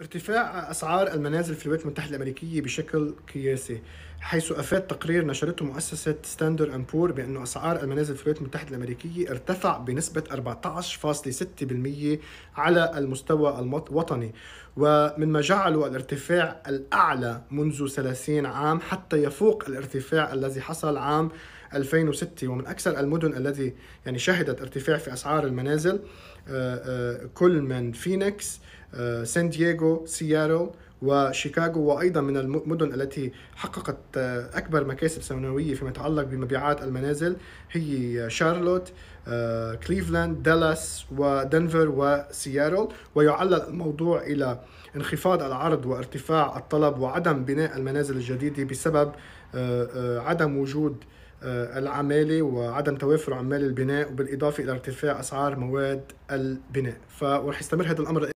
ارتفاع أسعار المنازل في الولايات المتحدة الأمريكية بشكل قياسي حيث أفاد تقرير نشرته مؤسسة ستاندر أند بور بأن أسعار المنازل في الولايات المتحدة الأمريكية ارتفع بنسبة 14.6% على المستوى الوطني ومما جعله الارتفاع الأعلى منذ 30 عام حتى يفوق الارتفاع الذي حصل عام 2006 ومن أكثر المدن التي يعني شهدت ارتفاع في أسعار المنازل آه، آه، كل من فينيكس آه، سان دييغو سياتل وشيكاغو وايضا من المدن التي حققت اكبر مكاسب سنويه فيما يتعلق بمبيعات المنازل هي شارلوت كليفلاند دالاس ودنفر وسياتل ويعلق الموضوع الى انخفاض العرض وارتفاع الطلب وعدم بناء المنازل الجديده بسبب عدم وجود آه، العمالة وعدم توافر عمال البناء وبالإضافة إلى ارتفاع أسعار مواد البناء فرح يستمر هذا الأمر